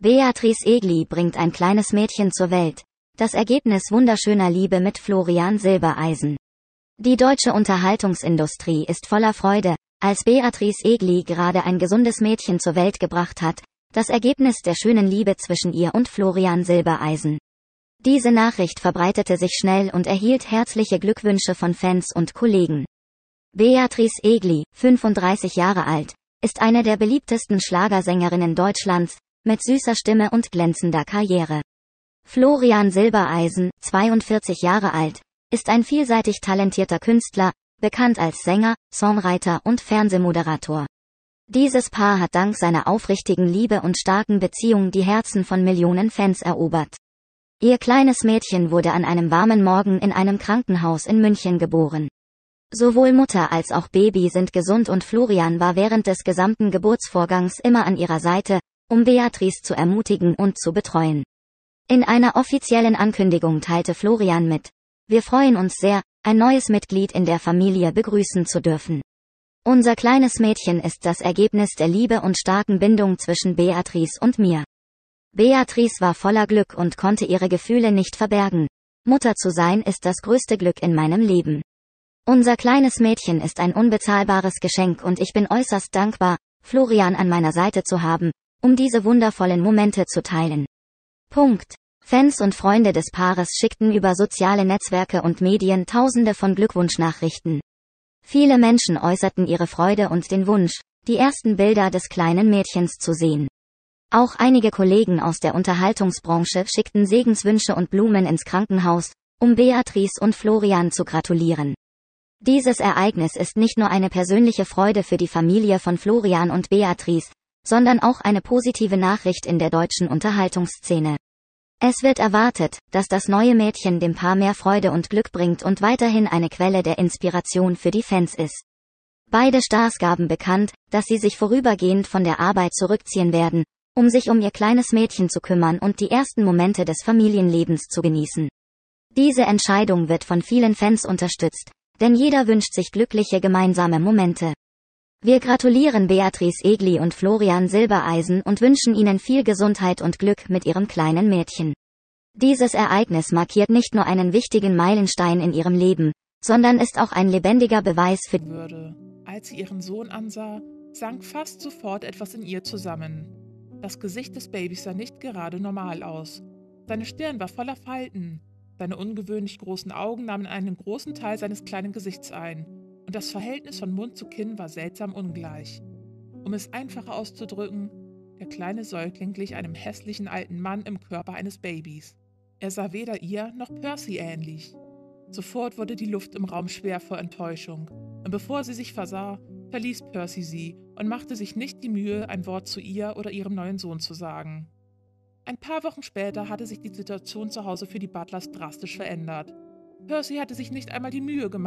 Beatrice Egli bringt ein kleines Mädchen zur Welt. Das Ergebnis wunderschöner Liebe mit Florian Silbereisen. Die deutsche Unterhaltungsindustrie ist voller Freude, als Beatrice Egli gerade ein gesundes Mädchen zur Welt gebracht hat, das Ergebnis der schönen Liebe zwischen ihr und Florian Silbereisen. Diese Nachricht verbreitete sich schnell und erhielt herzliche Glückwünsche von Fans und Kollegen. Beatrice Egli, 35 Jahre alt, ist eine der beliebtesten Schlagersängerinnen Deutschlands, mit süßer Stimme und glänzender Karriere. Florian Silbereisen, 42 Jahre alt, ist ein vielseitig talentierter Künstler, bekannt als Sänger, Songwriter und Fernsehmoderator. Dieses Paar hat dank seiner aufrichtigen Liebe und starken Beziehung die Herzen von Millionen Fans erobert. Ihr kleines Mädchen wurde an einem warmen Morgen in einem Krankenhaus in München geboren. Sowohl Mutter als auch Baby sind gesund und Florian war während des gesamten Geburtsvorgangs immer an ihrer Seite, um Beatrice zu ermutigen und zu betreuen. In einer offiziellen Ankündigung teilte Florian mit, wir freuen uns sehr, ein neues Mitglied in der Familie begrüßen zu dürfen. Unser kleines Mädchen ist das Ergebnis der Liebe und starken Bindung zwischen Beatrice und mir. Beatrice war voller Glück und konnte ihre Gefühle nicht verbergen. Mutter zu sein ist das größte Glück in meinem Leben. Unser kleines Mädchen ist ein unbezahlbares Geschenk und ich bin äußerst dankbar, Florian an meiner Seite zu haben, um diese wundervollen Momente zu teilen. Punkt. Fans und Freunde des Paares schickten über soziale Netzwerke und Medien tausende von Glückwunschnachrichten. Viele Menschen äußerten ihre Freude und den Wunsch, die ersten Bilder des kleinen Mädchens zu sehen. Auch einige Kollegen aus der Unterhaltungsbranche schickten Segenswünsche und Blumen ins Krankenhaus, um Beatrice und Florian zu gratulieren. Dieses Ereignis ist nicht nur eine persönliche Freude für die Familie von Florian und Beatrice, sondern auch eine positive Nachricht in der deutschen Unterhaltungsszene. Es wird erwartet, dass das neue Mädchen dem Paar mehr Freude und Glück bringt und weiterhin eine Quelle der Inspiration für die Fans ist. Beide Stars gaben bekannt, dass sie sich vorübergehend von der Arbeit zurückziehen werden, um sich um ihr kleines Mädchen zu kümmern und die ersten Momente des Familienlebens zu genießen. Diese Entscheidung wird von vielen Fans unterstützt, denn jeder wünscht sich glückliche gemeinsame Momente. Wir gratulieren Beatrice Egli und Florian Silbereisen und wünschen ihnen viel Gesundheit und Glück mit ihrem kleinen Mädchen. Dieses Ereignis markiert nicht nur einen wichtigen Meilenstein in ihrem Leben, sondern ist auch ein lebendiger Beweis für Würde. Als sie ihren Sohn ansah, sank fast sofort etwas in ihr zusammen. Das Gesicht des Babys sah nicht gerade normal aus. Seine Stirn war voller Falten. Seine ungewöhnlich großen Augen nahmen einen großen Teil seines kleinen Gesichts ein und das Verhältnis von Mund zu Kinn war seltsam ungleich. Um es einfacher auszudrücken, der kleine Säugling glich einem hässlichen alten Mann im Körper eines Babys. Er sah weder ihr noch Percy ähnlich. Sofort wurde die Luft im Raum schwer vor Enttäuschung, und bevor sie sich versah, verließ Percy sie und machte sich nicht die Mühe, ein Wort zu ihr oder ihrem neuen Sohn zu sagen. Ein paar Wochen später hatte sich die Situation zu Hause für die Butlers drastisch verändert. Percy hatte sich nicht einmal die Mühe gemacht,